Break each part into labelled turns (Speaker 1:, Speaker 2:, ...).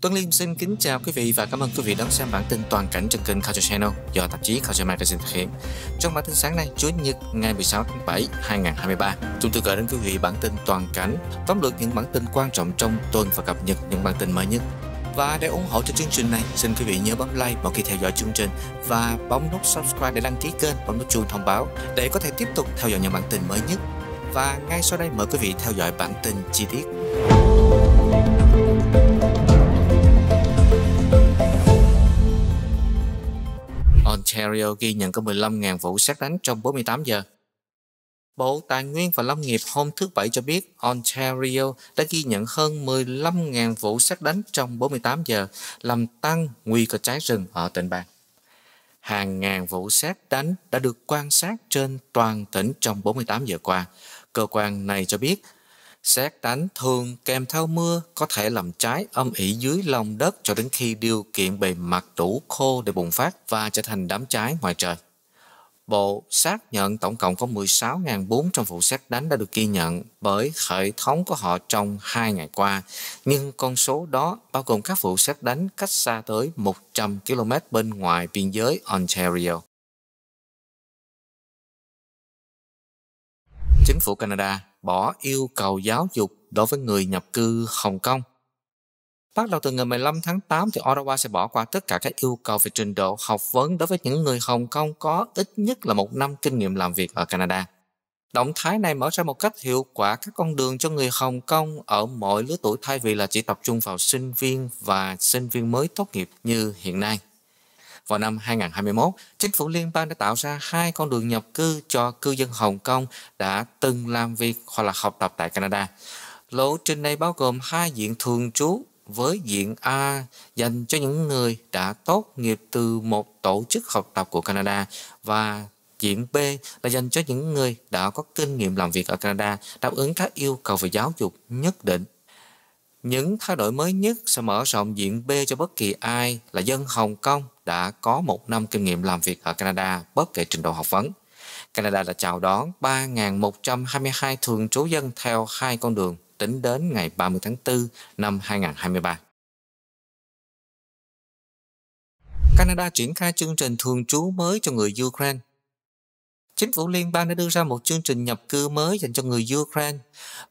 Speaker 1: Tuấn Liêm xin kính chào quý vị và cảm ơn quý vị đón xem bản tin toàn cảnh trên kênh Culture Channel do tạp chí Culture Magazine thực hiện. Trong bản tin sáng nay, Chủ nhật ngày 16 tháng 7, 2023, chúng tôi gửi đến quý vị bản tin toàn cảnh, tóm lược những bản tin quan trọng trong tuần và cập nhật những bản tin mới nhất. Và để ủng hộ cho chương trình này, xin quý vị nhớ bấm like mỗi khi theo dõi chương trình và bấm nút subscribe để đăng ký kênh, bấm nút chuông thông báo để có thể tiếp tục theo dõi những bản tin mới nhất. Và ngay sau đây mời quý vị theo dõi bản tin chi tiết. Ontario ghi nhận có 15.000 vụ xét đánh trong 48 giờ. Bộ Tài nguyên và Lâm nghiệp hôm thứ Bảy cho biết Ontario đã ghi nhận hơn 15.000 vụ xét đánh trong 48 giờ, làm tăng nguy cơ cháy rừng ở tỉnh bang. Hàng ngàn vụ xét đánh đã được quan sát trên toàn tỉnh trong 48 giờ qua. Cơ quan này cho biết Xét đánh thường kèm theo mưa có thể làm trái âm ỉ dưới lòng đất cho đến khi điều kiện bề mặt đủ khô để bùng phát và trở thành đám cháy ngoài trời. Bộ xác nhận tổng cộng có 16.400 vụ xét đánh đã được ghi nhận bởi hệ thống của họ trong hai ngày qua, nhưng con số đó bao gồm các vụ xét đánh cách xa tới 100 km bên ngoài biên giới Ontario. chính phủ Canada bỏ yêu cầu giáo dục đối với người nhập cư Hồng Kông. Bắt đầu từ ngày 15 tháng 8 thì Ottawa sẽ bỏ qua tất cả các yêu cầu về trình độ học vấn đối với những người Hồng Kông có ít nhất là một năm kinh nghiệm làm việc ở Canada. Động thái này mở ra một cách hiệu quả các con đường cho người Hồng Kông ở mọi lứa tuổi thay vì là chỉ tập trung vào sinh viên và sinh viên mới tốt nghiệp như hiện nay. Vào năm 2021, chính phủ liên bang đã tạo ra hai con đường nhập cư cho cư dân Hồng Kông đã từng làm việc hoặc là học tập tại Canada. Lộ trình này bao gồm hai diện thường trú với diện A dành cho những người đã tốt nghiệp từ một tổ chức học tập của Canada và diện B là dành cho những người đã có kinh nghiệm làm việc ở Canada đáp ứng các yêu cầu về giáo dục nhất định những thay đổi mới nhất sẽ mở rộng diện B cho bất kỳ ai là dân Hồng Kông đã có một năm kinh nghiệm làm việc ở Canada bất kể trình độ học vấn. Canada đã chào đón 3.122 thường trú dân theo hai con đường tính đến ngày 30 tháng 4 năm 2023.
Speaker 2: Canada triển khai chương trình thường trú
Speaker 1: mới cho người Ukraine Chính phủ liên bang đã đưa ra một chương trình nhập cư mới dành cho người Ukraine,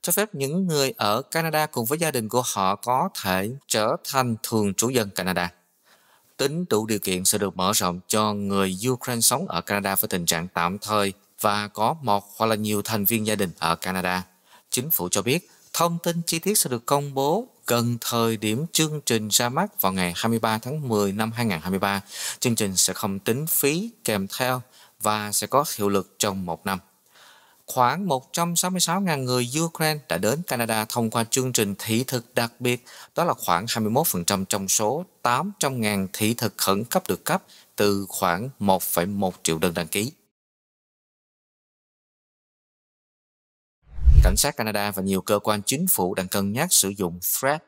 Speaker 1: cho phép những người ở Canada cùng với gia đình của họ có thể trở thành thường trú dân Canada. Tính đủ điều kiện sẽ được mở rộng cho người Ukraine sống ở Canada với tình trạng tạm thời và có một hoặc là nhiều thành viên gia đình ở Canada. Chính phủ cho biết thông tin chi tiết sẽ được công bố gần thời điểm chương trình ra mắt vào ngày 23 tháng 10 năm 2023. Chương trình sẽ không tính phí kèm theo và sẽ có hiệu lực trong một năm. Khoảng 166.000 người Ukraine đã đến Canada thông qua chương trình thị thực đặc biệt, đó là khoảng 21% trong số 800.000 thị thực khẩn cấp được cấp từ khoảng
Speaker 2: 1,1 triệu đơn đăng ký.
Speaker 1: Cảnh sát Canada và nhiều cơ quan chính phủ đang cân nhắc sử dụng Thread.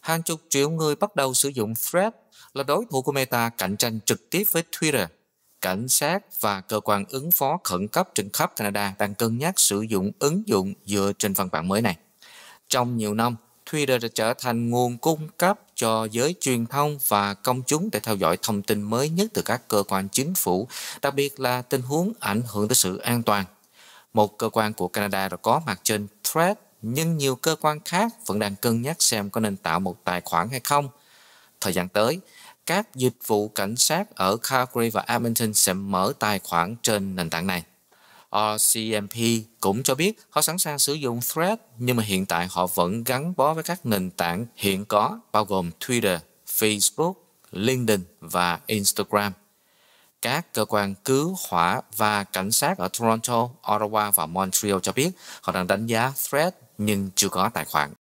Speaker 1: Hàng chục triệu người bắt đầu sử dụng Thread là đối thủ của Meta cạnh tranh trực tiếp với Twitter – cảnh sát và cơ quan ứng phó khẩn cấp trên khắp Canada đang cân nhắc sử dụng ứng dụng dựa trên văn bản mới này. Trong nhiều năm, Twitter đã trở thành nguồn cung cấp cho giới truyền thông và công chúng để theo dõi thông tin mới nhất từ các cơ quan chính phủ, đặc biệt là tình huống ảnh hưởng tới sự an toàn. Một cơ quan của Canada đã có mặt trên Thread, nhưng nhiều cơ quan khác vẫn đang cân nhắc xem có nên tạo một tài khoản hay không. Thời gian tới, các dịch vụ cảnh sát ở Calgary và Edmonton sẽ mở tài khoản trên nền tảng này. RCMP cũng cho biết họ sẵn sàng sử dụng Thread nhưng mà hiện tại họ vẫn gắn bó với các nền tảng hiện có bao gồm Twitter, Facebook, LinkedIn và Instagram. Các cơ quan cứu hỏa và cảnh sát ở Toronto, Ottawa và Montreal cho biết họ đang đánh giá Thread nhưng chưa có tài khoản.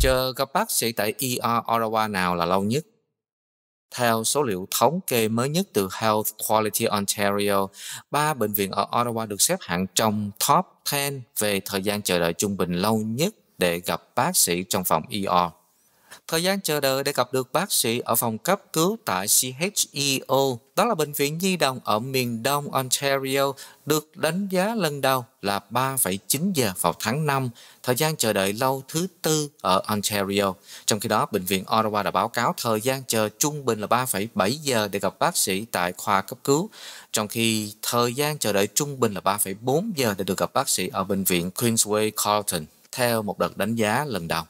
Speaker 1: chờ gặp bác sĩ tại ER Ottawa nào là lâu nhất? Theo số liệu thống kê mới nhất từ Health Quality Ontario, ba bệnh viện ở Ottawa được xếp hạng trong top 10 về thời gian chờ đợi trung bình lâu nhất để gặp bác sĩ trong phòng ER. Thời gian chờ đợi để gặp được bác sĩ ở phòng cấp cứu tại CHEO, đó là bệnh viện nhi đồng ở miền đông Ontario, được đánh giá lần đầu là 3,9 giờ vào tháng 5, thời gian chờ đợi lâu thứ tư ở Ontario. Trong khi đó, bệnh viện Ottawa đã báo cáo thời gian chờ trung bình là 3,7 giờ để gặp bác sĩ tại khoa cấp cứu, trong khi thời gian chờ đợi trung bình là 3,4 giờ để được gặp bác sĩ ở bệnh viện Queensway Carlton theo một đợt đánh giá lần đầu.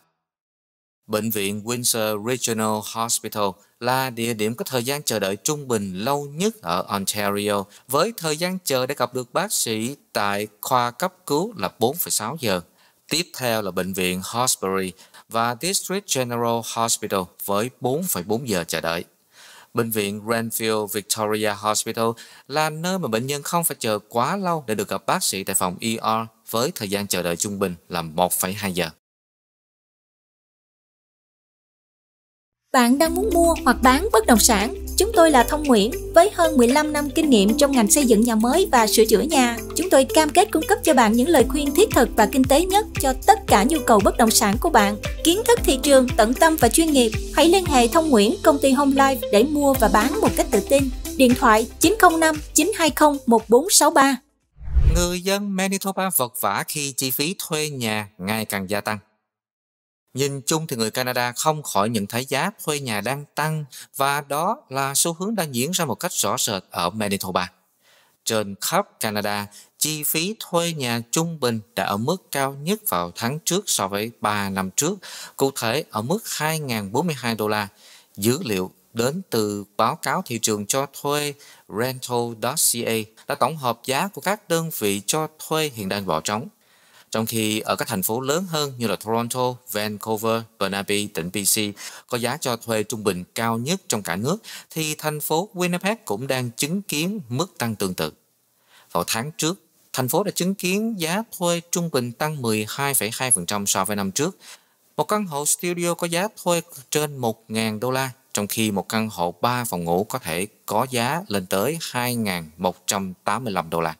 Speaker 1: Bệnh viện Windsor Regional Hospital là địa điểm có thời gian chờ đợi trung bình lâu nhất ở Ontario, với thời gian chờ để gặp được bác sĩ tại khoa cấp cứu là 4,6 giờ. Tiếp theo là bệnh viện Hosbury và District General Hospital với 4,4 giờ chờ đợi. Bệnh viện Renfield Victoria Hospital là nơi mà bệnh nhân không phải chờ quá lâu để được gặp bác sĩ tại phòng ER với thời gian chờ đợi trung bình là 1,2 giờ.
Speaker 2: Bạn đang muốn mua hoặc
Speaker 1: bán bất động sản? Chúng tôi là Thông Nguyễn với hơn 15 năm kinh nghiệm trong ngành xây dựng nhà mới và sửa chữa nhà. Chúng tôi cam kết cung cấp cho bạn những lời khuyên thiết thực và kinh tế nhất cho tất cả nhu cầu bất động sản của bạn. Kiến thức thị trường, tận tâm và chuyên nghiệp. Hãy liên hệ Thông Nguyễn, công ty Home Life để mua và bán một cách tự tin. Điện thoại 905 920 1463. Người dân Manitoba vật vả khi chi phí thuê nhà ngày càng gia tăng. Nhìn chung thì người Canada không khỏi nhận thấy giá thuê nhà đang tăng và đó là xu hướng đang diễn ra một cách rõ rệt ở Manitoba. Trên khắp Canada, chi phí thuê nhà trung bình đã ở mức cao nhất vào tháng trước so với 3 năm trước, cụ thể ở mức 2.042 đô la. Dữ liệu đến từ báo cáo thị trường cho thuê rental.ca đã tổng hợp giá của các đơn vị cho thuê hiện đang bỏ trống. Trong khi ở các thành phố lớn hơn như là Toronto, Vancouver, Burnaby, tỉnh BC có giá cho thuê trung bình cao nhất trong cả nước, thì thành phố Winnipeg cũng đang chứng kiến mức tăng tương tự. Vào tháng trước, thành phố đã chứng kiến giá thuê trung bình tăng 12,2% so với năm trước. Một căn hộ studio có giá thuê trên 1.000 đô la, trong khi một căn hộ 3 phòng ngủ có thể có giá lên tới 2.185 đô la.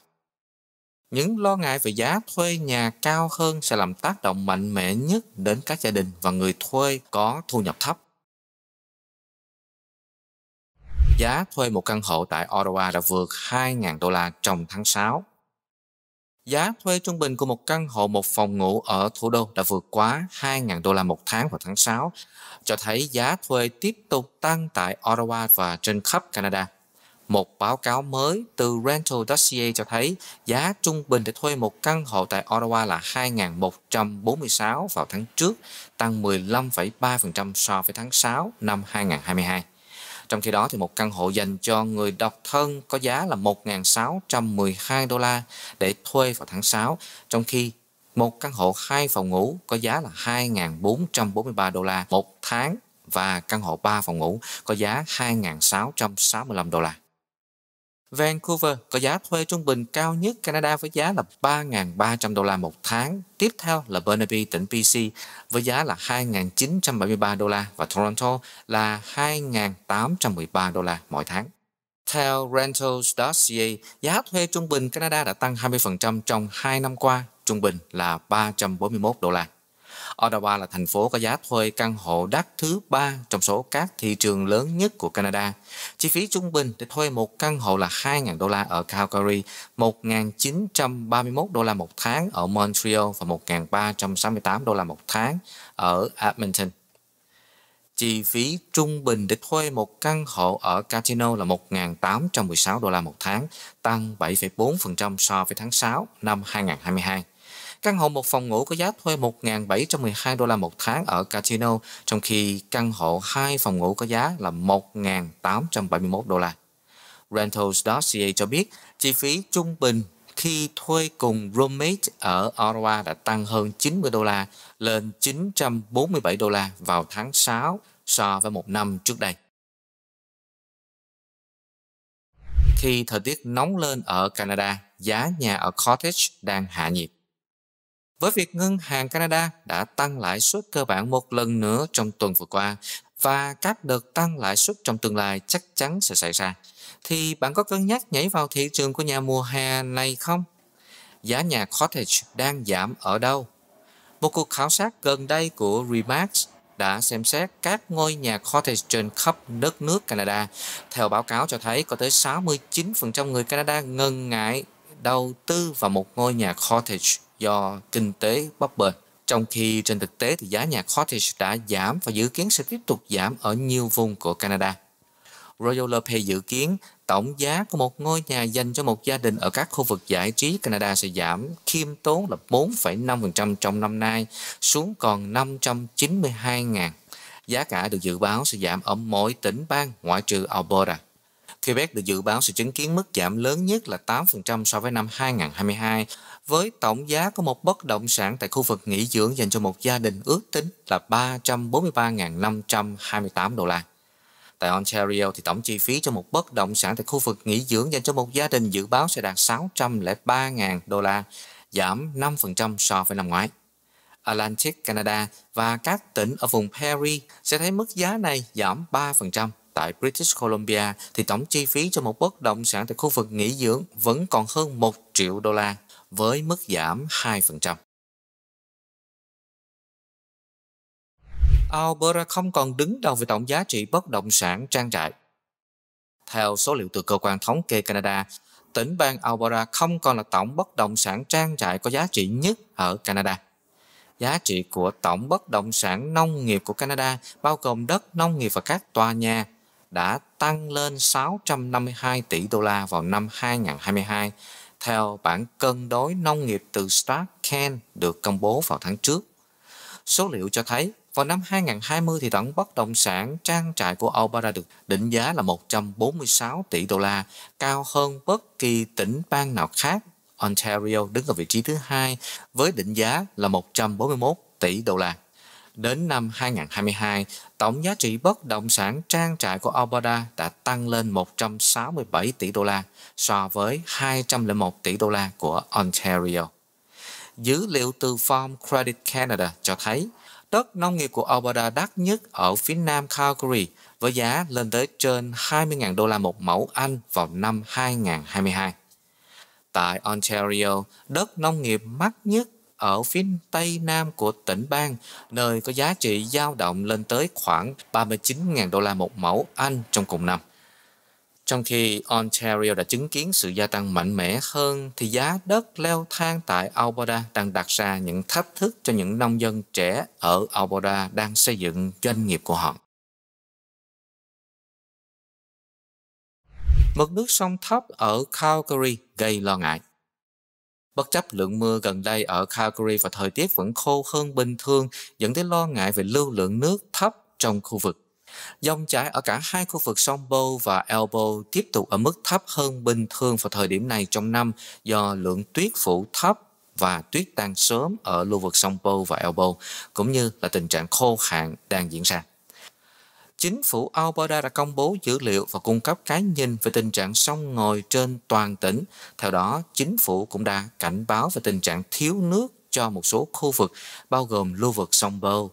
Speaker 1: Những lo ngại về giá thuê nhà cao hơn sẽ làm tác động mạnh mẽ
Speaker 2: nhất đến các gia đình và người thuê có thu nhập thấp.
Speaker 1: Giá thuê một căn hộ tại Ottawa đã vượt 2.000 đô la trong tháng 6. Giá thuê trung bình của một căn hộ một phòng ngủ ở thủ đô đã vượt quá 2.000 đô la một tháng vào tháng 6, cho thấy giá thuê tiếp tục tăng tại Ottawa và trên khắp Canada một báo cáo mới từ Rental.ca cho thấy giá trung bình để thuê một căn hộ tại Ottawa là 2.146 vào tháng trước, tăng 15,3% so với tháng 6 năm 2022. Trong khi đó, thì một căn hộ dành cho người độc thân có giá là 1.612 đô la để thuê vào tháng 6, trong khi một căn hộ hai phòng ngủ có giá là 2.443 đô la một tháng và căn hộ 3 phòng ngủ có giá 2.665 đô la. Vancouver có giá thuê trung bình cao nhất Canada với giá là 3.300 đô la một tháng. Tiếp theo là Burnaby, tỉnh BC với giá là 2.973 đô la và Toronto là 2.813 đô la mỗi tháng. Theo Rentals.ca, giá thuê trung bình Canada đã tăng 20% trong 2 năm qua, trung bình là 341 đô la. Ottawa là thành phố có giá thuê căn hộ đắt thứ ba trong số các thị trường lớn nhất của Canada. Chi phí trung bình để thuê một căn hộ là 2.000 đô la ở Calgary, 1.931 đô la một tháng ở Montreal và 1.368 đô la một tháng ở Edmonton. Chi phí trung bình để thuê một căn hộ ở Casino là 1.816 đô la một tháng, tăng 7,4% so với tháng 6 năm 2022. Căn hộ một phòng ngủ có giá thuê 1.712 đô la một tháng ở Casino, trong khi căn hộ hai phòng ngủ có giá là 1.871 đô la. Rentals.ca cho biết chi phí trung bình khi thuê cùng roommate ở Ottawa đã tăng hơn 90 đô la lên 947 đô la vào tháng 6 so với một năm trước đây.
Speaker 2: Khi thời tiết nóng lên ở Canada,
Speaker 1: giá nhà ở cottage đang hạ nhiệt với việc ngân hàng Canada đã tăng lãi suất cơ bản một lần nữa trong tuần vừa qua và các đợt tăng lãi suất trong tương lai chắc chắn sẽ xảy ra, thì bạn có cân nhắc nhảy vào thị trường của nhà mùa hè này không? Giá nhà cottage đang giảm ở đâu? Một cuộc khảo sát gần đây của Remax đã xem xét các ngôi nhà cottage trên khắp đất nước Canada. Theo báo cáo cho thấy có tới 69% người Canada ngần ngại đầu tư vào một ngôi nhà cottage do kinh tế bấp bênh. Trong khi trên thực tế thì giá nhà cottage đã giảm và dự kiến sẽ tiếp tục giảm ở nhiều vùng của Canada. Royal LePay dự kiến tổng giá của một ngôi nhà dành cho một gia đình ở các khu vực giải trí Canada sẽ giảm khiêm tốn là 4,5% trong năm nay xuống còn 592 ngàn. Giá cả được dự báo sẽ giảm ở mỗi tỉnh bang ngoại trừ Alberta. Quebec được dự báo sẽ chứng kiến mức giảm lớn nhất là 8% so với năm 2022, với tổng giá của một bất động sản tại khu vực nghỉ dưỡng dành cho một gia đình ước tính là 343.528 đô la. Tại Ontario thì tổng chi phí cho một bất động sản tại khu vực nghỉ dưỡng dành cho một gia đình dự báo sẽ đạt 603.000 đô la, giảm 5% so với năm ngoái. Atlantic Canada và các tỉnh ở vùng Perry sẽ thấy mức giá này giảm 3% tại British Columbia thì tổng chi phí cho một bất động sản tại khu vực nghỉ dưỡng vẫn còn hơn 1 triệu đô la với mức giảm 2%. Alberta không còn đứng đầu về tổng giá trị bất động sản trang trại. Theo số liệu từ Cơ quan Thống kê Canada, tỉnh bang Alberta không còn là tổng bất động sản trang trại có giá trị nhất ở Canada. Giá trị của tổng bất động sản nông nghiệp của Canada bao gồm đất, nông nghiệp và các tòa nhà đã tăng lên 652 tỷ đô la vào năm 2022 theo bản cân đối nông nghiệp từ Starken được công bố vào tháng trước. Số liệu cho thấy vào năm 2020 thì tổng bất động sản trang trại của Alberta được định giá là 146 tỷ đô la, cao hơn bất kỳ tỉnh bang nào khác. Ontario đứng ở vị trí thứ hai với định giá là 141 tỷ đô la. Đến năm 2022, tổng giá trị bất động sản trang trại của Alberta đã tăng lên 167 tỷ đô la so với 201 tỷ đô la của Ontario. Dữ liệu từ Farm Credit Canada cho thấy đất nông nghiệp của Alberta đắt nhất ở phía nam Calgary với giá lên tới trên 20.000 đô la một mẫu Anh vào năm 2022. Tại Ontario, đất nông nghiệp mắc nhất ở phía tây nam của tỉnh bang, nơi có giá trị giao động lên tới khoảng 39.000 đô la một mẫu Anh trong cùng năm. Trong khi Ontario đã chứng kiến sự gia tăng mạnh mẽ hơn thì giá đất leo thang tại Alberta đang đặt ra những thách thức cho những nông dân trẻ ở Alberta đang xây dựng doanh nghiệp của họ. Mực nước sông thấp ở Calgary gây lo ngại bất chấp lượng mưa gần đây ở Calgary và thời tiết vẫn khô hơn bình thường dẫn tới lo ngại về lưu lượng nước thấp trong khu vực. Dòng chảy ở cả hai khu vực sông Bow và Elbow tiếp tục ở mức thấp hơn bình thường vào thời điểm này trong năm do lượng tuyết phủ thấp và tuyết tan sớm ở lưu vực sông Bow và Elbow, cũng như là tình trạng khô hạn đang diễn ra chính phủ Alberta đã công bố dữ liệu và cung cấp cái nhìn về tình trạng sông ngòi trên toàn tỉnh. Theo đó, chính phủ cũng đã cảnh báo về tình trạng thiếu nước cho một số khu vực, bao gồm lưu vực sông Bow.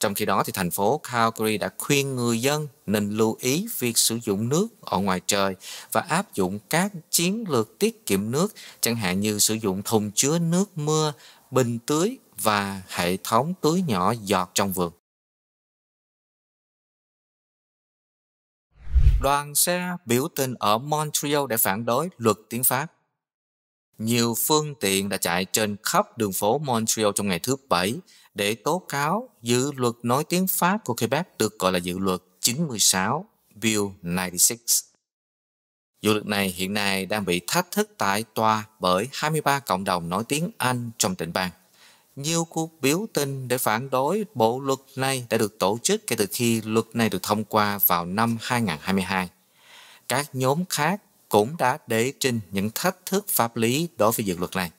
Speaker 1: Trong khi đó, thì thành phố Calgary đã khuyên người dân nên lưu ý việc sử dụng nước ở ngoài trời và áp dụng các chiến lược tiết kiệm nước, chẳng hạn như sử dụng thùng chứa nước mưa, bình tưới và hệ thống tưới
Speaker 2: nhỏ giọt trong vườn.
Speaker 1: đoàn xe biểu tình ở Montreal để phản đối luật tiếng Pháp. Nhiều phương tiện đã chạy trên khắp đường phố Montreal trong ngày thứ Bảy để tố cáo dự luật nói tiếng Pháp của Quebec được gọi là dự luật 96, Bill 96. Dự luật này hiện nay đang bị thách thức tại tòa bởi 23 cộng đồng nói tiếng Anh trong tỉnh bang nhiều cuộc biểu tình để phản đối bộ luật này đã được tổ chức kể từ khi luật này được thông qua vào năm 2022. Các nhóm khác cũng đã đệ trình những thách thức pháp lý đối với dự luật này.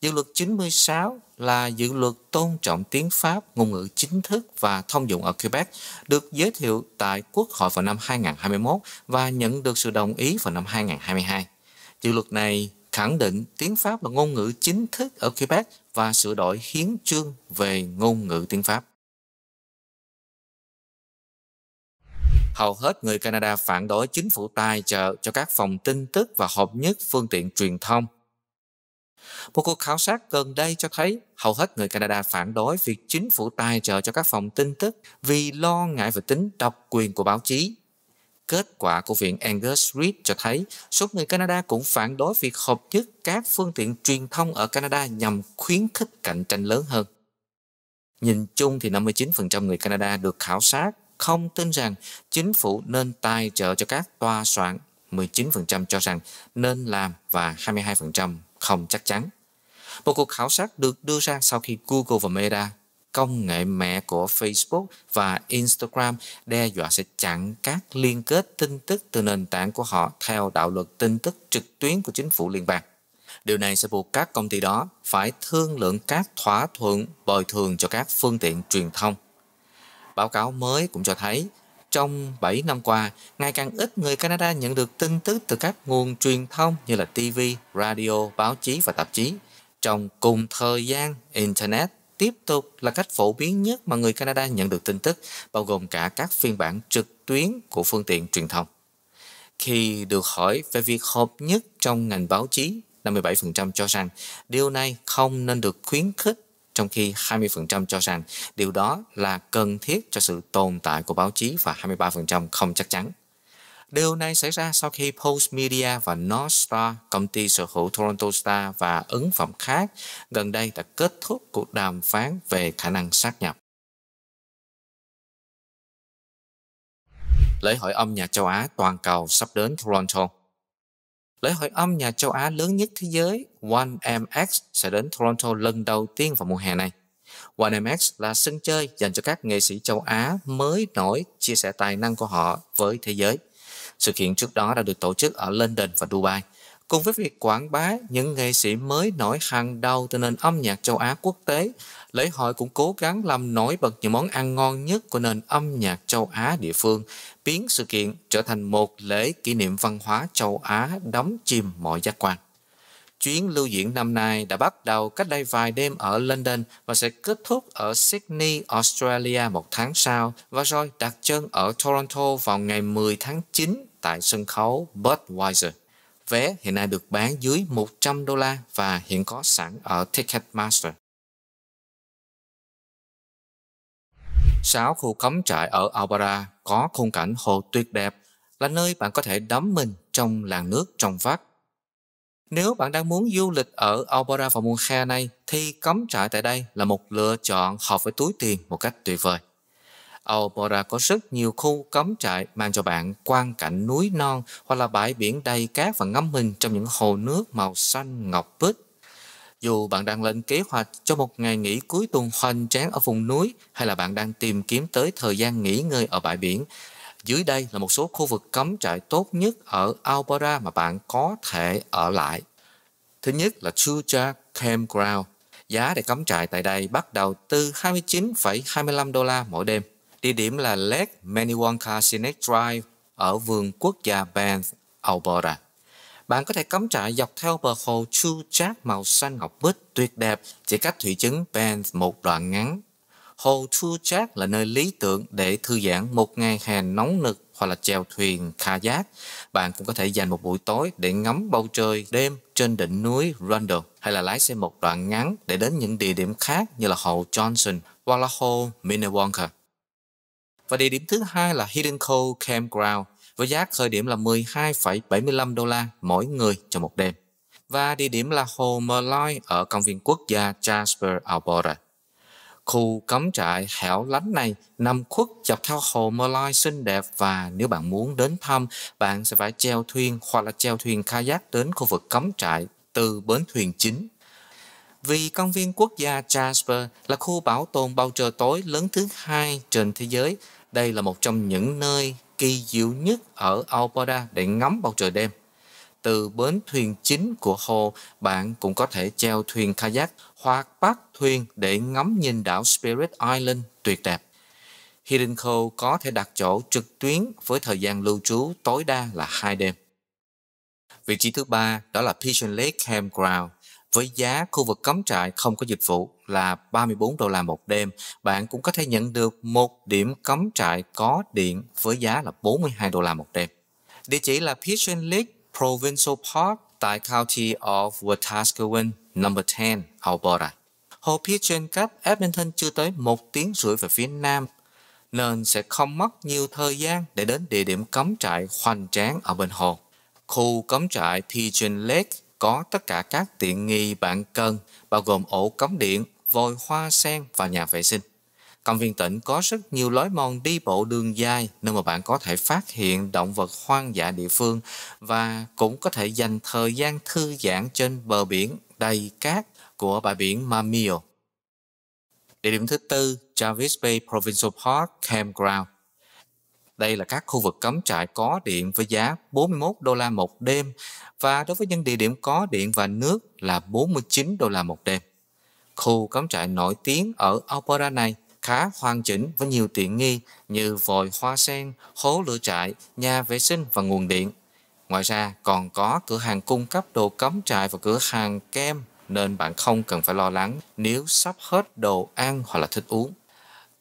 Speaker 1: Dự luật 96 là dự luật tôn trọng tiếng Pháp, ngôn ngữ chính thức và thông dụng ở Quebec, được giới thiệu tại Quốc hội vào năm 2021 và nhận được sự đồng ý vào năm 2022. Dự luật này khẳng định tiếng Pháp là ngôn ngữ chính thức ở Quebec và sửa đổi hiến chương về ngôn
Speaker 2: ngữ tiếng Pháp. Hầu hết người
Speaker 1: Canada phản đối chính phủ tài trợ cho các phòng tin tức và hợp nhất phương tiện truyền thông. Một cuộc khảo sát gần đây cho thấy hầu hết người Canada phản đối việc chính phủ tài trợ cho các phòng tin tức vì lo ngại về tính độc quyền của báo chí Kết quả của viện Angus Reid cho thấy số người Canada cũng phản đối việc hợp nhất các phương tiện truyền thông ở Canada nhằm khuyến khích cạnh tranh lớn hơn. Nhìn chung thì 59% người Canada được khảo sát không tin rằng chính phủ nên tài trợ cho các tòa soạn, 19% cho rằng nên làm và 22% không chắc chắn. Một cuộc khảo sát được đưa ra sau khi Google và Meta công nghệ mẹ của Facebook và Instagram đe dọa sẽ chặn các liên kết tin tức từ nền tảng của họ theo đạo luật tin tức trực tuyến của chính phủ liên bang. Điều này sẽ buộc các công ty đó phải thương lượng các thỏa thuận bồi thường cho các phương tiện truyền thông. Báo cáo mới cũng cho thấy, trong 7 năm qua, ngày càng ít người Canada nhận được tin tức từ các nguồn truyền thông như là TV, radio, báo chí và tạp chí. Trong cùng thời gian, Internet tiếp tục là cách phổ biến nhất mà người Canada nhận được tin tức, bao gồm cả các phiên bản trực tuyến của phương tiện truyền thông. Khi được hỏi về việc hợp nhất trong ngành báo chí, 57% cho rằng điều này không nên được khuyến khích, trong khi 20% cho rằng điều đó là cần thiết cho sự tồn tại của báo chí và 23% không chắc chắn. Điều này xảy ra sau khi Postmedia và Northstar, công ty sở hữu Toronto Star và ứng phẩm khác gần đây đã kết thúc cuộc đàm phán về khả năng sát
Speaker 2: nhập. Lễ hội âm nhạc
Speaker 1: châu Á toàn cầu sắp đến Toronto Lễ hội âm nhạc châu Á lớn nhất thế giới 1MX sẽ đến Toronto lần đầu tiên vào mùa hè này. 1MX là sân chơi dành cho các nghệ sĩ châu Á mới nổi chia sẻ tài năng của họ với thế giới – sự kiện trước đó đã được tổ chức ở London và Dubai. Cùng với việc quảng bá những nghệ sĩ mới nổi hàng đầu từ nền âm nhạc châu Á quốc tế, lễ hội cũng cố gắng làm nổi bật những món ăn ngon nhất của nền âm nhạc châu Á địa phương, biến sự kiện trở thành một lễ kỷ niệm văn hóa châu Á đóng chìm mọi giác quan. Chuyến lưu diễn năm nay đã bắt đầu cách đây vài đêm ở London và sẽ kết thúc ở Sydney, Australia một tháng sau và rồi đặt chân ở Toronto vào ngày 10 tháng 9 tại sân khấu Budweiser. Vé hiện nay được bán dưới 100
Speaker 2: đô la và hiện có sẵn ở Ticketmaster.
Speaker 1: 6 khu cắm trại ở Alberta có khung cảnh hồ tuyệt đẹp, là nơi bạn có thể đắm mình trong làn nước trong vắt. Nếu bạn đang muốn du lịch ở Alberta vào mùa hè này thì cắm trại tại đây là một lựa chọn hợp với túi tiền một cách tuyệt vời. Aomora có rất nhiều khu cắm trại mang cho bạn quang cảnh núi non hoặc là bãi biển đầy cát và ngắm mình trong những hồ nước màu xanh ngọc bích. Dù bạn đang lên kế hoạch cho một ngày nghỉ cuối tuần hoành tráng ở vùng núi hay là bạn đang tìm kiếm tới thời gian nghỉ ngơi ở bãi biển, dưới đây là một số khu vực cắm trại tốt nhất ở Alberta mà bạn có thể ở lại. Thứ nhất là Chuja Campground. Giá để cắm trại tại đây bắt đầu từ 29,25 đô la mỗi đêm. Địa điểm là Lake Maniwonka Scenic Drive ở vườn quốc gia Banff, Alberta. Bạn có thể cắm trại dọc theo bờ hồ Chu Chát màu xanh ngọc bích tuyệt đẹp chỉ cách thủy trấn Banff một đoạn ngắn. Hồ Chu Chát là nơi lý tưởng để thư giãn một ngày hè nóng nực hoặc là chèo thuyền kayak. Bạn cũng có thể dành một buổi tối để ngắm bầu trời đêm trên đỉnh núi Rundle hay là lái xe một đoạn ngắn để đến những địa điểm khác như là hồ Johnson hoặc là hồ Minnewanka. Và địa điểm thứ hai là Hidden Cove Campground với giá khởi điểm là 12,75 đô la mỗi người cho một đêm. Và địa điểm là Hồ Merloy ở công viên quốc gia Jasper Alberta. Khu cắm trại hẻo lánh này nằm khuất dọc theo hồ Merloy xinh đẹp và nếu bạn muốn đến thăm, bạn sẽ phải treo thuyền hoặc là treo thuyền kayak đến khu vực cắm trại từ bến thuyền chính vì công viên quốc gia Jasper là khu bảo tồn bầu trời tối lớn thứ hai trên thế giới. Đây là một trong những nơi kỳ diệu nhất ở Alberta để ngắm bầu trời đêm. Từ bến thuyền chính của hồ, bạn cũng có thể treo thuyền kayak hoặc bắt thuyền để ngắm nhìn đảo Spirit Island tuyệt đẹp. Hidden Cove có thể đặt chỗ trực tuyến với thời gian lưu trú tối đa là 2 đêm. Vị trí thứ ba đó là Pigeon Lake Campground với giá khu vực cắm trại không có dịch vụ là 34 đô la một đêm, bạn cũng có thể nhận được một điểm cắm trại có điện với giá là 42 đô la một đêm. Địa chỉ là Pigeon Lake Provincial Park tại County of Wetaskiwin, number 10, Alberta. Hồ Pigeon cách Edmonton chưa tới một tiếng rưỡi về phía nam, nên sẽ không mất nhiều thời gian để đến địa điểm cắm trại hoành tráng ở bên hồ. Khu cắm trại Pigeon Lake có tất cả các tiện nghi bạn cần, bao gồm ổ cắm điện, vòi hoa sen và nhà vệ sinh. Công viên tỉnh có rất nhiều lối mòn đi bộ đường dài nơi mà bạn có thể phát hiện động vật hoang dã địa phương và cũng có thể dành thời gian thư giãn trên bờ biển đầy cát của bãi biển Mamio. Địa điểm thứ tư, Jarvis Bay Provincial Park Campground. Đây là các khu vực cấm trại có điện với giá 41 đô la một đêm và đối với những địa điểm có điện và nước là 49 đô la một đêm. Khu cấm trại nổi tiếng ở Opera này khá hoàn chỉnh với nhiều tiện nghi như vòi hoa sen, hố lửa trại, nhà vệ sinh và nguồn điện. Ngoài ra còn có cửa hàng cung cấp đồ cấm trại và cửa hàng kem nên bạn không cần phải lo lắng nếu sắp hết đồ ăn hoặc là thích uống.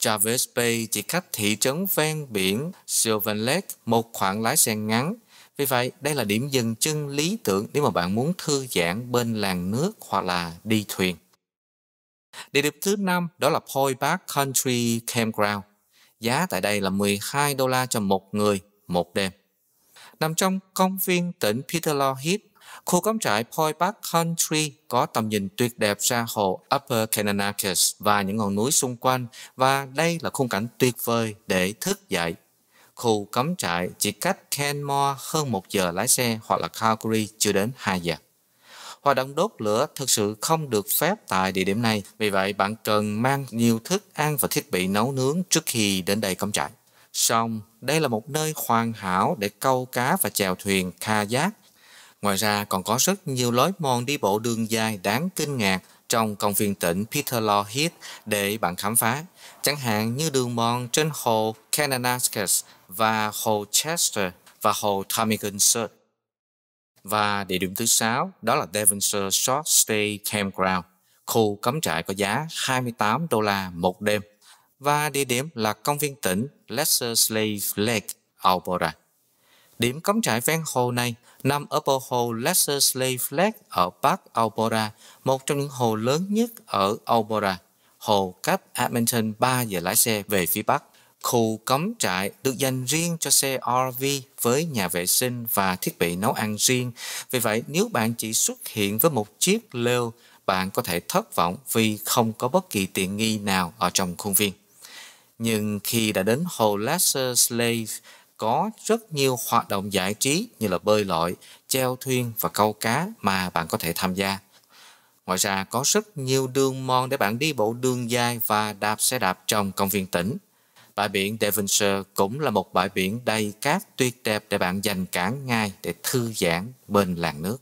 Speaker 1: Travis Bay chỉ cách thị trấn ven biển Sylvan Lake một khoảng lái xe ngắn. Vì vậy, đây là điểm dừng chân lý tưởng nếu mà bạn muốn thư giãn bên làng nước hoặc là đi thuyền. Địa điểm thứ năm đó là Point Park Country Campground. Giá tại đây là 12 đô la cho một người một đêm. Nằm trong công viên tỉnh Peterloo Heath Khu cắm trại Point Park Country có tầm nhìn tuyệt đẹp ra hồ Upper Cananacus và những ngọn núi xung quanh và đây là khung cảnh tuyệt vời để thức dậy. Khu cắm trại chỉ cách Kenmore hơn một giờ lái xe hoặc là Calgary chưa đến 2 giờ. Hoạt động đốt lửa thực sự không được phép tại địa điểm này, vì vậy bạn cần mang nhiều thức ăn và thiết bị nấu nướng trước khi đến đây cắm trại. Song, đây là một nơi hoàn hảo để câu cá và chèo thuyền kayak Ngoài ra còn có rất nhiều lối mòn đi bộ đường dài đáng kinh ngạc trong công viên tỉnh Peterloo Heath để bạn khám phá, chẳng hạn như đường mòn trên hồ Kananaskis và hồ Chester và hồ Tamigan Và địa điểm thứ sáu đó là Devonshire Short Stay Campground, khu cắm trại có giá 28 đô la một đêm. Và địa điểm là công viên tỉnh Lesser Slave Lake, Alberta. Điểm cắm trại ven hồ này Năm ở bộ hồ Lesser Slave Flat ở Park Aurora, một trong những hồ lớn nhất ở Aurora, Hồ cách Edmonton 3 giờ lái xe về phía Bắc. Khu cấm trại được dành riêng cho xe RV với nhà vệ sinh và thiết bị nấu ăn riêng. Vì vậy, nếu bạn chỉ xuất hiện với một chiếc lều, bạn có thể thất vọng vì không có bất kỳ tiện nghi nào ở trong khuôn viên. Nhưng khi đã đến hồ Lesser Slave, có rất nhiều hoạt động giải trí như là bơi lội, treo thuyền và câu cá mà bạn có thể tham gia. Ngoài ra có rất nhiều đường mòn để bạn đi bộ đường dài và đạp xe đạp trong công viên tỉnh. Bãi biển Devonshire cũng là một bãi biển đầy cát tuyệt đẹp để bạn dành cả ngày để thư giãn bên làn nước.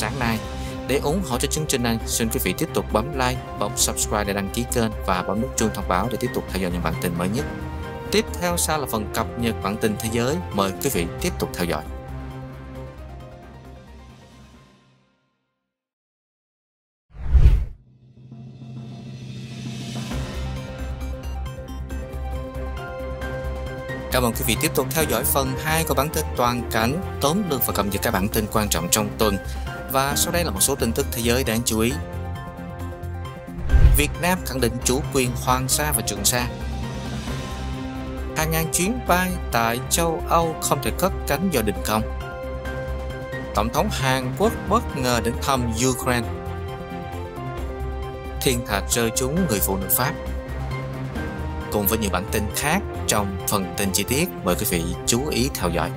Speaker 1: sáng nay. Để ủng hộ cho chương trình này, xin quý vị tiếp tục bấm like, bấm subscribe để đăng ký kênh và bấm nút chuông thông báo để tiếp tục theo dõi những bản tin mới nhất. Tiếp theo sau là phần cập nhật bản tin thế giới. Mời quý vị tiếp tục theo dõi. Cảm ơn quý vị tiếp tục theo dõi phần 2 của bản tin toàn cảnh tóm lược và cập nhật các bản tin quan trọng trong tuần. Và sau đây là một số tin tức thế giới đáng chú ý. Việt Nam khẳng định chủ quyền Hoàng Sa và Trường Sa. Hàng ngàn chuyến bay tại châu Âu không thể cất cánh do đình công. Tổng thống Hàn Quốc bất ngờ đến thăm Ukraine. Thiên thạch rơi trúng người phụ nữ Pháp. Cùng với nhiều bản tin khác trong phần tin chi tiết, mời quý vị chú ý theo dõi.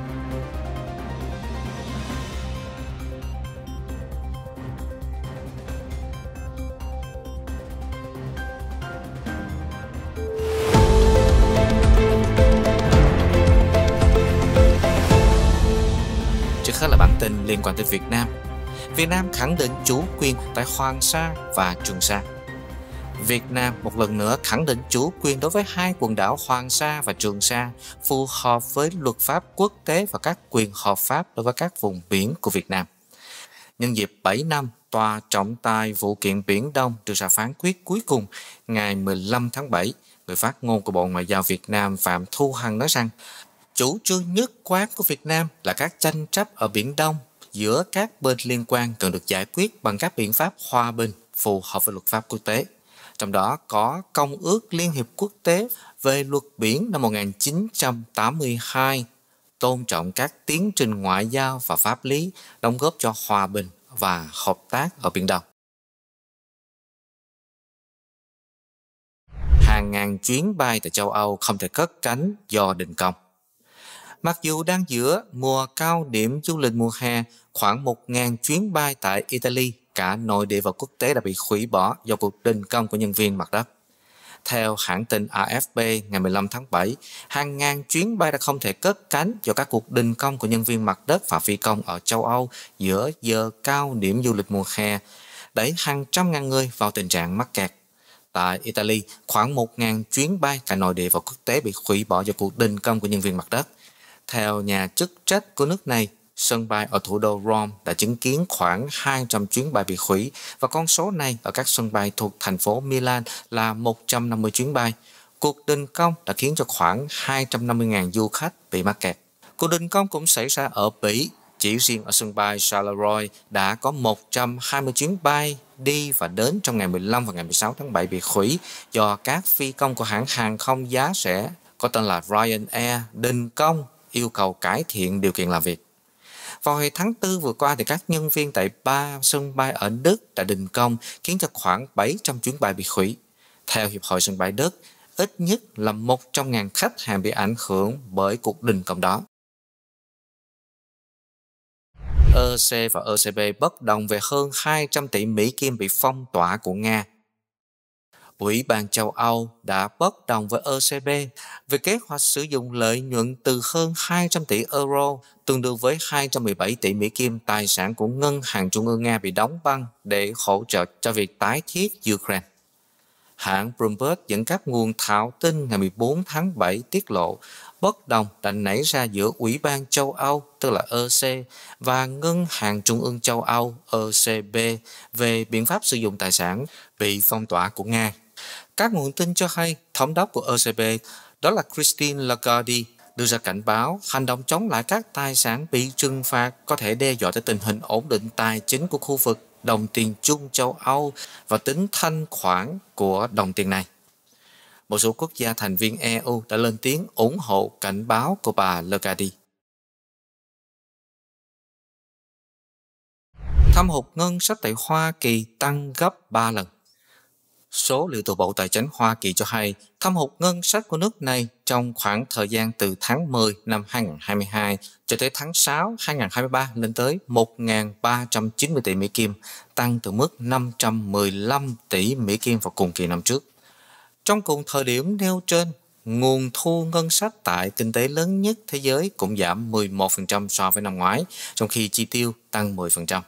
Speaker 1: quan tới Việt Nam. Việt Nam khẳng định chủ quyền tại Hoàng Sa và Trường Sa. Việt Nam một lần nữa khẳng định chủ quyền đối với hai quần đảo Hoàng Sa và Trường Sa phù hợp với luật pháp quốc tế và các quyền hợp pháp đối với các vùng biển của Việt Nam. Nhân dịp 7 năm Tòa trọng tài vụ kiện Biển Đông đưa ra phán quyết cuối cùng ngày 15 tháng 7, người phát ngôn của Bộ Ngoại giao Việt Nam Phạm Thu Hằng nói rằng chủ trương nhất quán của Việt Nam là các tranh chấp ở Biển Đông giữa các bên liên quan cần được giải quyết bằng các biện pháp hòa bình phù hợp với luật pháp quốc tế. Trong đó có Công ước Liên hiệp quốc tế về luật biển năm 1982 tôn trọng các tiến trình ngoại giao và pháp lý đóng góp cho hòa bình và hợp tác ở Biển Đông.
Speaker 2: Hàng ngàn chuyến bay tại châu Âu
Speaker 1: không thể cất cánh do đình công. Mặc dù đang giữa mùa cao điểm du lịch mùa hè, khoảng 1.000 chuyến bay tại Italy, cả nội địa và quốc tế đã bị hủy bỏ do cuộc đình công của nhân viên mặt đất. Theo hãng tin AFP ngày 15 tháng 7, hàng ngàn chuyến bay đã không thể cất cánh do các cuộc đình công của nhân viên mặt đất và phi công ở châu Âu giữa giờ cao điểm du lịch mùa hè, đẩy hàng trăm ngàn người vào tình trạng mắc kẹt. Tại Italy, khoảng 1.000 chuyến bay cả nội địa và quốc tế bị hủy bỏ do cuộc đình công của nhân viên mặt đất – theo nhà chức trách của nước này, sân bay ở thủ đô Rome đã chứng kiến khoảng 200 chuyến bay bị hủy và con số này ở các sân bay thuộc thành phố Milan là 150 chuyến bay. Cuộc đình công đã khiến cho khoảng 250.000 du khách bị mắc kẹt. Cuộc đình công cũng xảy ra ở Bỉ. Chỉ riêng ở sân bay Charleroi đã có 120 chuyến bay đi và đến trong ngày 15 và ngày 16 tháng 7 bị hủy do các phi công của hãng hàng không giá rẻ có tên là Ryanair đình công yêu cầu cải thiện điều kiện làm việc. Vào hồi tháng 4 vừa qua thì các nhân viên tại ba sân bay ở Đức đã đình công khiến cho khoảng 700 chuyến bay bị hủy. Theo Hiệp hội sân bay Đức, ít nhất là 100.000 khách hàng bị ảnh hưởng bởi cuộc đình công đó. EC và ECB bất đồng về hơn 200 tỷ Mỹ Kim bị phong tỏa của Nga Ủy ban châu Âu đã bất đồng với ECB về kế hoạch sử dụng lợi nhuận từ hơn 200 tỷ euro, tương đương với 217 tỷ Mỹ Kim tài sản của Ngân hàng Trung ương Nga bị đóng băng để hỗ trợ cho việc tái thiết Ukraine. Hãng Bloomberg dẫn các nguồn thạo tin ngày 14 tháng 7 tiết lộ bất đồng đã nảy ra giữa Ủy ban châu Âu, tức là EC, và Ngân hàng Trung ương châu Âu, ECB, về biện pháp sử dụng tài sản bị phong tỏa của Nga các nguồn tin cho hay thống đốc của ECB, đó là Christine Lagarde, đưa ra cảnh báo hành động chống lại các tài sản bị trừng phạt có thể đe dọa tới tình hình ổn định tài chính của khu vực đồng tiền chung châu Âu và tính thanh khoản của đồng tiền này. Một số quốc gia thành viên EU đã lên tiếng ủng hộ cảnh báo của bà Lagarde. Thâm hụt ngân sách tại Hoa Kỳ tăng gấp 3 lần. Số liệu từ Bộ Tài chính Hoa Kỳ cho hay thâm hụt ngân sách của nước này trong khoảng thời gian từ tháng 10 năm 2022 cho tới tháng 6 2023 lên tới 1.390 tỷ Mỹ Kim, tăng từ mức 515 tỷ Mỹ Kim vào cùng kỳ năm trước. Trong cùng thời điểm nêu trên, nguồn thu ngân sách tại kinh tế lớn nhất thế giới cũng giảm 11% so với năm ngoái, trong khi chi tiêu tăng 10%.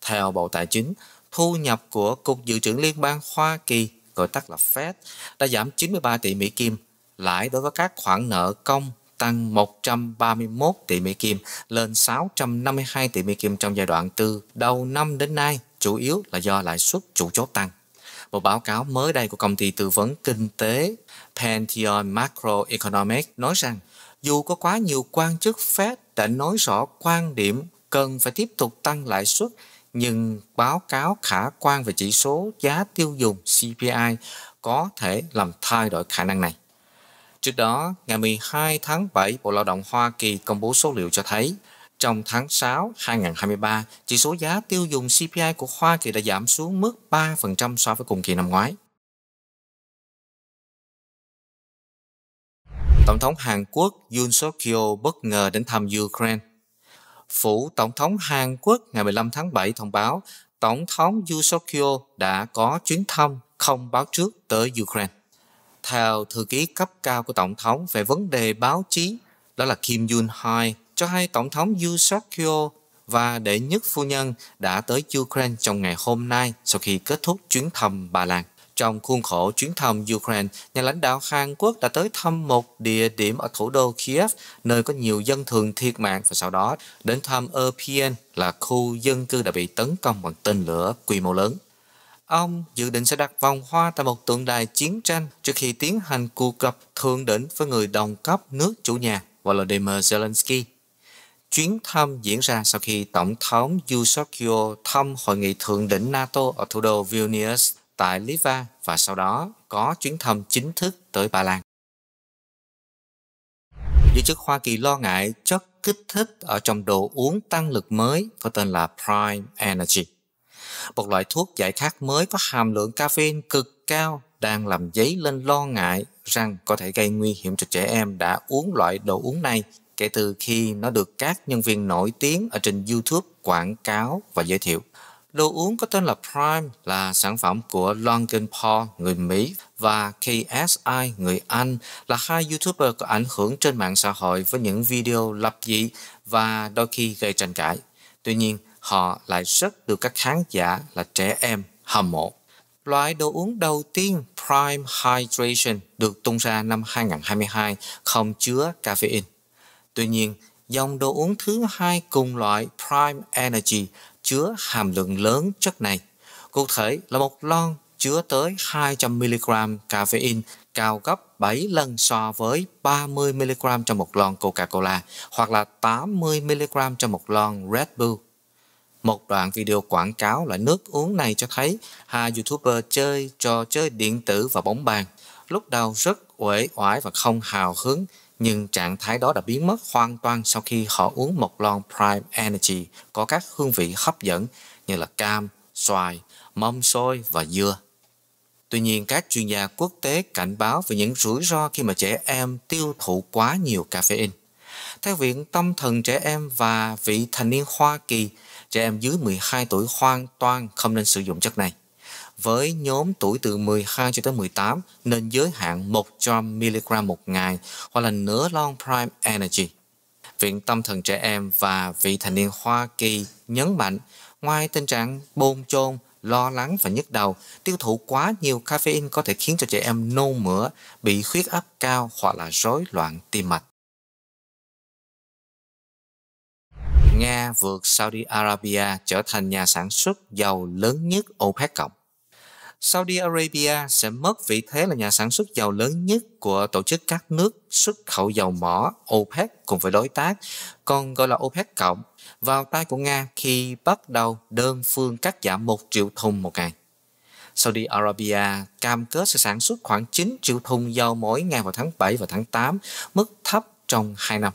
Speaker 1: Theo Bộ Tài chính, thu nhập của Cục Dự trữ Liên bang Hoa Kỳ, gọi tắt là Fed, đã giảm 93 tỷ Mỹ Kim. Lãi đối với các khoản nợ công tăng 131 tỷ Mỹ Kim lên 652 tỷ Mỹ Kim trong giai đoạn từ đầu năm đến nay, chủ yếu là do lãi suất chủ chốt tăng. Một báo cáo mới đây của công ty tư vấn kinh tế Pantheon Macroeconomics nói rằng dù có quá nhiều quan chức Fed đã nói rõ quan điểm cần phải tiếp tục tăng lãi suất nhưng báo cáo khả quan về chỉ số giá tiêu dùng CPI có thể làm thay đổi khả năng này. Trước đó, ngày 12 tháng 7, Bộ Lao động Hoa Kỳ công bố số liệu cho thấy trong tháng 6 2023, chỉ số giá tiêu dùng CPI của Hoa Kỳ đã giảm xuống mức 3%
Speaker 2: so với cùng kỳ năm ngoái.
Speaker 1: Tổng thống Hàn Quốc Yoon Suk Yeol bất ngờ đến thăm Ukraine phủ Tổng thống Hàn Quốc ngày 15 tháng 7 thông báo Tổng thống Yu Sokyo đã có chuyến thăm không báo trước tới Ukraine. Theo thư ký cấp cao của Tổng thống về vấn đề báo chí, đó là Kim Yun Hoi, cho hay Tổng thống Yu Sokyo và đệ nhất phu nhân đã tới Ukraine trong ngày hôm nay sau khi kết thúc chuyến thăm Ba Lan. Trong khuôn khổ chuyến thăm Ukraine, nhà lãnh đạo Hàn Quốc đã tới thăm một địa điểm ở thủ đô Kiev, nơi có nhiều dân thường thiệt mạng và sau đó đến thăm Erpin là khu dân cư đã bị tấn công bằng tên lửa quy mô lớn. Ông dự định sẽ đặt vòng hoa tại một tượng đài chiến tranh trước khi tiến hành cuộc gặp thượng đỉnh với người đồng cấp nước chủ nhà Volodymyr Zelensky. Chuyến thăm diễn ra sau khi Tổng thống Yusokio thăm hội nghị thượng đỉnh NATO ở thủ đô Vilnius tại Litva và sau đó có chuyến thăm chính thức tới Ba Lan. Giới chức Hoa Kỳ lo ngại chất kích thích ở trong đồ uống tăng lực mới có tên là Prime Energy, một loại thuốc giải khát mới có hàm lượng caffeine cực cao đang làm dấy lên lo ngại rằng có thể gây nguy hiểm cho trẻ em đã uống loại đồ uống này kể từ khi nó được các nhân viên nổi tiếng ở trên YouTube quảng cáo và giới thiệu. Đồ uống có tên là Prime là sản phẩm của Logan Paul, người Mỹ, và KSI, người Anh, là hai YouTuber có ảnh hưởng trên mạng xã hội với những video lập dị và đôi khi gây tranh cãi. Tuy nhiên, họ lại rất được các khán giả là trẻ em hâm mộ. Loại đồ uống đầu tiên Prime Hydration được tung ra năm 2022 không chứa caffeine. Tuy nhiên, dòng đồ uống thứ hai cùng loại Prime Energy chứa hàm lượng lớn chất này. Cụ thể là một lon chứa tới 200mg caffeine cao gấp 7 lần so với 30mg trong một lon Coca-Cola hoặc là 80mg trong một lon Red Bull. Một đoạn video quảng cáo loại nước uống này cho thấy hai YouTuber chơi trò chơi điện tử và bóng bàn. Lúc đầu rất uể oải và không hào hứng, nhưng trạng thái đó đã biến mất hoàn toàn sau khi họ uống một lon Prime Energy có các hương vị hấp dẫn như là cam, xoài, mâm xôi và dưa. Tuy nhiên, các chuyên gia quốc tế cảnh báo về những rủi ro khi mà trẻ em tiêu thụ quá nhiều caffeine. Theo Viện Tâm thần Trẻ Em và Vị Thành niên Hoa Kỳ, trẻ em dưới 12 tuổi hoàn toàn không nên sử dụng chất này với nhóm tuổi từ 12 cho tới 18 nên giới hạn 100mg một ngày hoặc là nửa lon Prime Energy. Viện Tâm thần Trẻ Em và vị thành niên Hoa Kỳ nhấn mạnh, ngoài tình trạng bồn chồn, lo lắng và nhức đầu, tiêu thụ quá nhiều caffeine có thể khiến cho trẻ em nôn mửa, bị huyết áp cao hoặc là
Speaker 2: rối loạn tim mạch. Nga
Speaker 1: vượt Saudi Arabia trở thành nhà sản xuất dầu lớn nhất OPEC cộng. Saudi Arabia sẽ mất vị thế là nhà sản xuất dầu lớn nhất của tổ chức các nước xuất khẩu dầu mỏ OPEC cùng với đối tác, còn gọi là OPEC cộng, vào tay của Nga khi bắt đầu đơn phương cắt giảm 1 triệu thùng một ngày. Saudi Arabia cam kết sẽ sản xuất khoảng 9 triệu thùng dầu mỗi ngày vào tháng 7 và tháng 8, mức thấp trong 2 năm.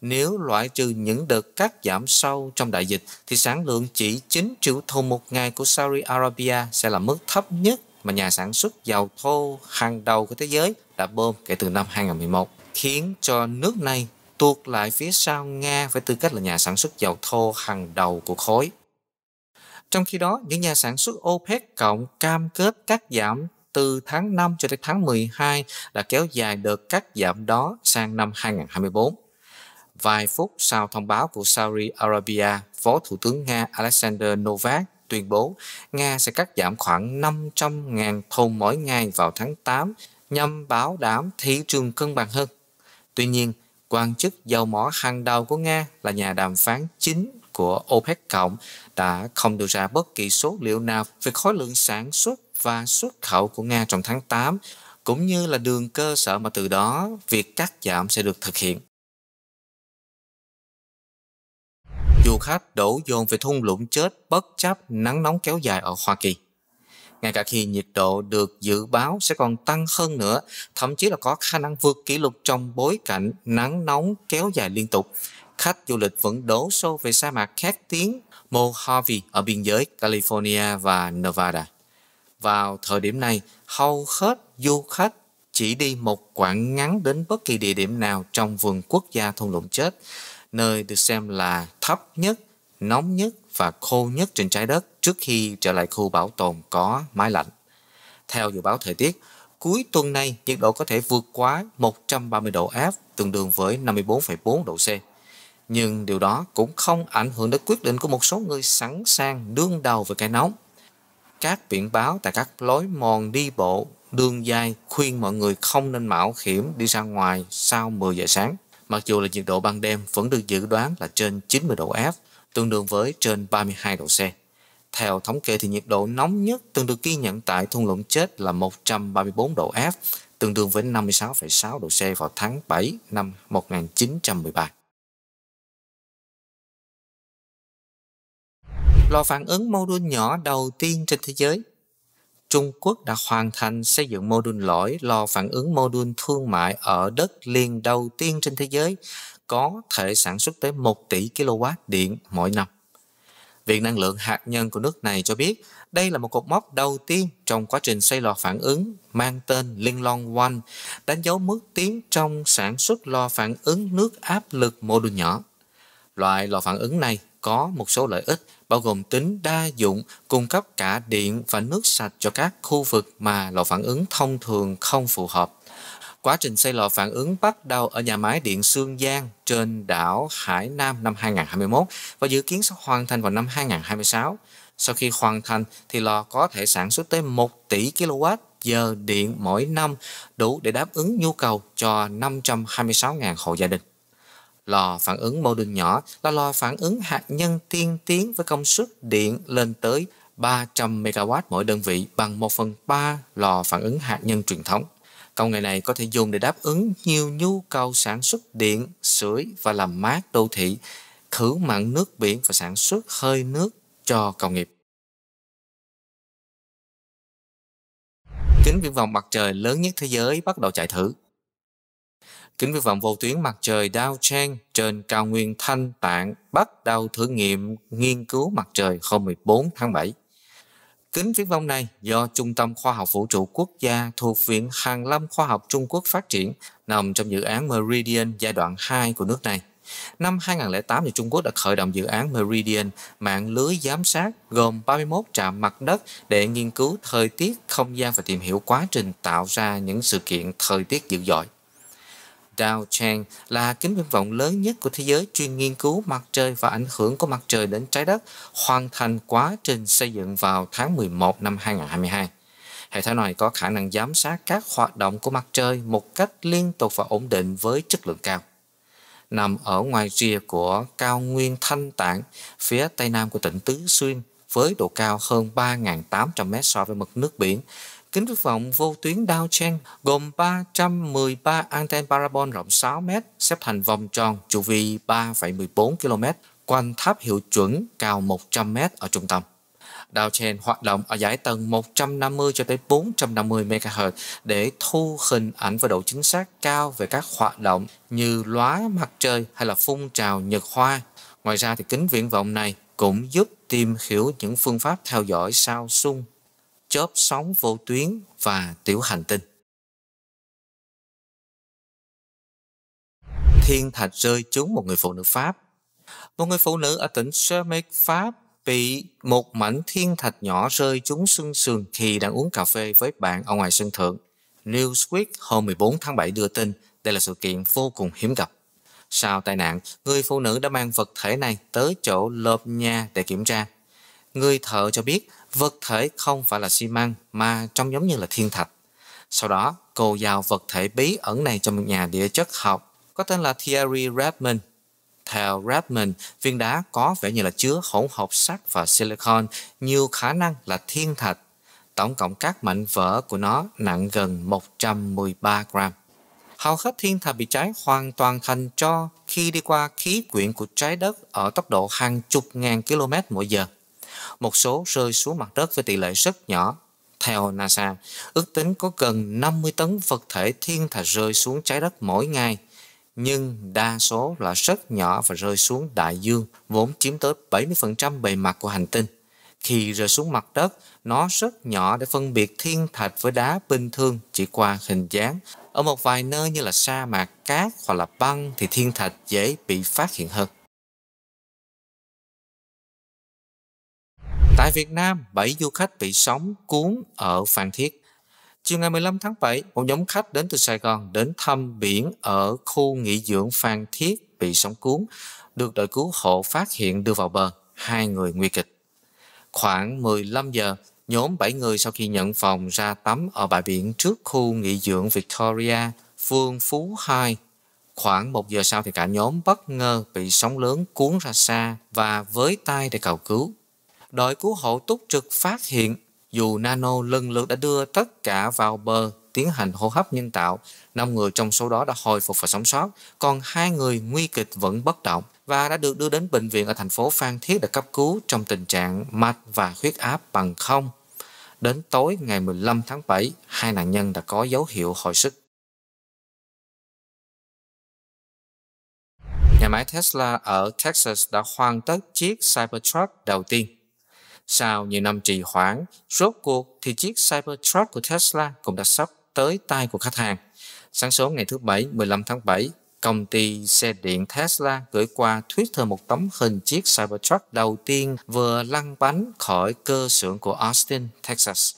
Speaker 1: Nếu loại trừ những đợt cắt giảm sâu trong đại dịch thì sản lượng chỉ 9 triệu thùng một ngày của Saudi Arabia sẽ là mức thấp nhất mà nhà sản xuất dầu thô hàng đầu của thế giới đã bơm kể từ năm 2011, khiến cho nước này tuột lại phía sau Nga với tư cách là nhà sản xuất dầu thô hàng đầu của khối. Trong khi đó, những nhà sản xuất OPEC cộng cam kết cắt giảm từ tháng 5 cho tới tháng 12 đã kéo dài đợt cắt giảm đó sang năm 2024. Vài phút sau thông báo của Saudi Arabia, Phó Thủ tướng Nga Alexander Novak tuyên bố Nga sẽ cắt giảm khoảng 500.000 thùng mỗi ngày vào tháng 8 nhằm bảo đảm thị trường cân bằng hơn. Tuy nhiên, quan chức dầu mỏ hàng đầu của Nga là nhà đàm phán chính của OPEC cộng đã không đưa ra bất kỳ số liệu nào về khối lượng sản xuất và xuất khẩu của Nga trong tháng 8, cũng như là đường cơ sở mà từ đó việc
Speaker 2: cắt giảm sẽ được thực hiện. du khách
Speaker 1: đổ dồn về thung lũng chết bất chấp nắng nóng kéo dài ở Hoa Kỳ. Ngay cả khi nhiệt độ được dự báo sẽ còn tăng hơn nữa, thậm chí là có khả năng vượt kỷ lục trong bối cảnh nắng nóng kéo dài liên tục, khách du lịch vẫn đổ xô về sa mạc khét tiếng Mojave ở biên giới California và Nevada. Vào thời điểm này, hầu hết du khách chỉ đi một quãng ngắn đến bất kỳ địa điểm nào trong vườn quốc gia thung lũng chết nơi được xem là thấp nhất, nóng nhất và khô nhất trên trái đất trước khi trở lại khu bảo tồn có mái lạnh. Theo dự báo thời tiết, cuối tuần này nhiệt độ có thể vượt quá 130 độ F tương đương với 54,4 độ C. Nhưng điều đó cũng không ảnh hưởng đến quyết định của một số người sẵn sàng đương đầu với cái nóng. Các biển báo tại các lối mòn đi bộ, đường dài khuyên mọi người không nên mạo hiểm đi ra ngoài sau 10 giờ sáng. Mặc dù là nhiệt độ ban đêm vẫn được dự đoán là trên 90 độ F, tương đương với trên 32 độ C. Theo thống kê thì nhiệt độ nóng nhất từng được ghi nhận tại thung lũng chết là 134 độ F, tương đương với 56,6 độ C vào tháng
Speaker 2: 7 năm 1913.
Speaker 1: Lò phản ứng mô đun nhỏ đầu tiên trên thế giới Trung Quốc đã hoàn thành xây dựng mô đun lõi lò phản ứng mô đun thương mại ở đất liền đầu tiên trên thế giới có thể sản xuất tới 1 tỷ kW điện mỗi năm. Viện Năng lượng Hạt nhân của nước này cho biết đây là một cột mốc đầu tiên trong quá trình xây lò phản ứng mang tên Liên Long One, đánh dấu bước tiến trong sản xuất lò phản ứng nước áp lực mô đun nhỏ. Loại lò phản ứng này có một số lợi ích bao gồm tính đa dụng, cung cấp cả điện và nước sạch cho các khu vực mà lò phản ứng thông thường không phù hợp. Quá trình xây lò phản ứng bắt đầu ở nhà máy điện Sương Giang trên đảo Hải Nam năm 2021 và dự kiến sẽ hoàn thành vào năm 2026. Sau khi hoàn thành thì lò có thể sản xuất tới 1 tỷ kWh giờ điện mỗi năm đủ để đáp ứng nhu cầu cho 526.000 hộ gia đình. Lò phản ứng mô đun nhỏ là lò phản ứng hạt nhân tiên tiến với công suất điện lên tới 300 MW mỗi đơn vị bằng 1 phần 3 lò phản ứng hạt nhân truyền thống. Công nghệ này có thể dùng để đáp ứng nhiều nhu cầu sản xuất điện, sưởi và làm mát đô thị, khử mặn nước biển và
Speaker 2: sản xuất hơi nước cho công nghiệp.
Speaker 1: Kính viễn vọng mặt trời lớn nhất thế giới bắt đầu chạy thử Kính vi vọng vô tuyến mặt trời Đao Trang trên cao nguyên Thanh Tạng bắt đầu thử nghiệm nghiên cứu mặt trời hôm 14 tháng 7. Kính viễn vọng này do Trung tâm Khoa học Vũ trụ Quốc gia thuộc Viện Hàn Lâm Khoa học Trung Quốc phát triển nằm trong dự án Meridian giai đoạn 2 của nước này. Năm 2008, thì Trung Quốc đã khởi động dự án Meridian, mạng lưới giám sát gồm 31 trạm mặt đất để nghiên cứu thời tiết, không gian và tìm hiểu quá trình tạo ra những sự kiện thời tiết dữ dội. Dao Chang là kính viễn vọng lớn nhất của thế giới chuyên nghiên cứu mặt trời và ảnh hưởng của mặt trời đến trái đất, hoàn thành quá trình xây dựng vào tháng 11 năm 2022. Hệ thống này có khả năng giám sát các hoạt động của mặt trời một cách liên tục và ổn định với chất lượng cao. Nằm ở ngoài rìa của cao nguyên Thanh Tạng, phía tây nam của tỉnh Tứ Xuyên, với độ cao hơn 3.800 mét so với mực nước biển, Kính viễn vọng vô tuyến Dow Chen gồm 313 anten parabol rộng 6 m xếp thành vòng tròn chu vi 3,14 km quanh tháp hiệu chuẩn cao 100 m ở trung tâm. Dow Chen hoạt động ở giải tầng 150 cho tới 450 MHz để thu hình ảnh với độ chính xác cao về các hoạt động như lóa mặt trời hay là phun trào nhật hoa. Ngoài ra thì kính viễn vọng này cũng giúp tìm hiểu những phương pháp theo dõi sao xung chớp sóng
Speaker 2: vô tuyến và tiểu hành tinh.
Speaker 1: Thiên thạch rơi trúng một người phụ nữ Pháp. Một người phụ nữ ở tỉnh Shermek, Pháp bị một mảnh thiên thạch nhỏ rơi trúng xương sườn khi đang uống cà phê với bạn ở ngoài sân thượng. Newsweek hôm 14 tháng 7 đưa tin đây là sự kiện vô cùng hiếm gặp. Sau tai nạn, người phụ nữ đã mang vật thể này tới chỗ lợp nhà để kiểm tra. Người thợ cho biết vật thể không phải là xi măng mà trông giống như là thiên thạch. Sau đó, cô giao vật thể bí ẩn này cho một nhà địa chất học có tên là Thierry Redmond. Theo Redmond, viên đá có vẻ như là chứa hỗn hợp sắt và silicon, nhiều khả năng là thiên thạch. Tổng cộng các mảnh vỡ của nó nặng gần 113 gram. Hầu hết thiên thạch bị cháy hoàn toàn thành cho khi đi qua khí quyển của trái đất ở tốc độ hàng chục ngàn km mỗi giờ một số rơi xuống mặt đất với tỷ lệ rất nhỏ. Theo NASA, ước tính có gần 50 tấn vật thể thiên thạch rơi xuống trái đất mỗi ngày, nhưng đa số là rất nhỏ và rơi xuống đại dương, vốn chiếm tới 70% bề mặt của hành tinh. Khi rơi xuống mặt đất, nó rất nhỏ để phân biệt thiên thạch với đá bình thường chỉ qua hình dáng. Ở một vài nơi như là sa mạc cát hoặc là băng thì thiên thạch dễ bị phát hiện hơn. Tại Việt Nam, 7 du khách bị sóng cuốn ở Phan Thiết. Chiều ngày 15 tháng 7, một nhóm khách đến từ Sài Gòn đến thăm biển ở khu nghỉ dưỡng Phan Thiết bị sóng cuốn, được đội cứu hộ phát hiện đưa vào bờ, hai người nguy kịch. Khoảng 15 giờ, nhóm 7 người sau khi nhận phòng ra tắm ở bãi biển trước khu nghỉ dưỡng Victoria, phường Phú 2. Khoảng 1 giờ sau thì cả nhóm bất ngờ bị sóng lớn cuốn ra xa và với tay để cầu cứu đội cứu hộ túc trực phát hiện dù Nano lần lượt đã đưa tất cả vào bờ tiến hành hô hấp nhân tạo. 5 người trong số đó đã hồi phục và sống sót, còn hai người nguy kịch vẫn bất động và đã được đưa đến bệnh viện ở thành phố Phan Thiết để cấp cứu trong tình trạng mạch và huyết áp bằng không. Đến tối ngày 15 tháng 7, hai nạn nhân đã có dấu hiệu hồi sức. Nhà máy Tesla ở Texas đã hoàn tất chiếc Cybertruck đầu tiên. Sau nhiều năm trì hoãn, rốt cuộc thì chiếc Cybertruck của Tesla cũng đã sắp tới tay của khách hàng. Sáng sớm ngày thứ Bảy 15 tháng 7, công ty xe điện Tesla gửi qua Twitter một tấm hình chiếc Cybertruck đầu tiên vừa lăn bánh khỏi cơ xưởng của Austin, Texas.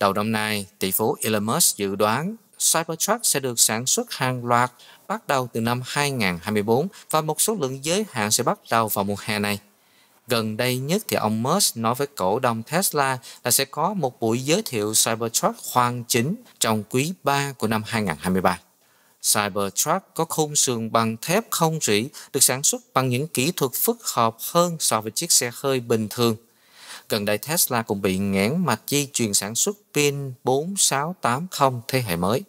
Speaker 1: Đầu năm nay, tỷ phú Elon Musk dự đoán Cybertruck sẽ được sản xuất hàng loạt bắt đầu từ năm 2024 và một số lượng giới hạn sẽ bắt đầu vào mùa hè này. Gần đây nhất thì ông Musk nói với cổ đông Tesla là sẽ có một buổi giới thiệu Cybertruck hoàn chính trong quý 3 của năm 2023. Cybertruck có khung sườn bằng thép không rỉ được sản xuất bằng những kỹ thuật phức hợp hơn so với chiếc xe hơi bình thường. Gần đây Tesla cũng bị nghẽn mạch di truyền sản xuất pin 4680 thế hệ mới.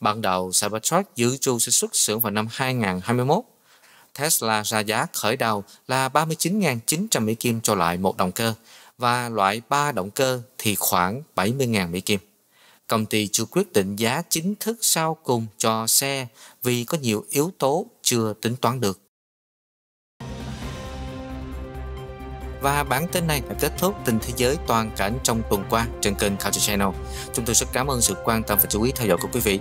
Speaker 1: Ban đầu, Cybertruck dự trù sẽ xuất xưởng vào năm 2021 Tesla ra giá khởi đầu là 39.900 Mỹ Kim cho loại một động cơ và loại 3 động cơ thì khoảng 70.000 Mỹ Kim. Công ty chưa quyết định giá chính thức sau cùng cho xe vì có nhiều yếu tố chưa tính toán được. Và bản tin này đã kết thúc tình thế giới toàn cảnh trong tuần qua trên kênh Culture Channel. Chúng tôi rất cảm ơn sự quan tâm và chú ý theo dõi của quý vị.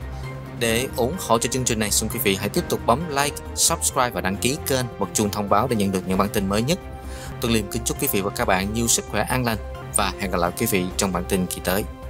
Speaker 1: Để ủng hộ cho chương trình này, xin quý vị hãy tiếp tục bấm like, subscribe và đăng ký kênh bật chuông thông báo để nhận được những bản tin mới nhất. Tuần Liêm kính chúc quý vị và các bạn nhiều sức khỏe an lành và hẹn gặp lại quý vị trong bản tin kỳ tới.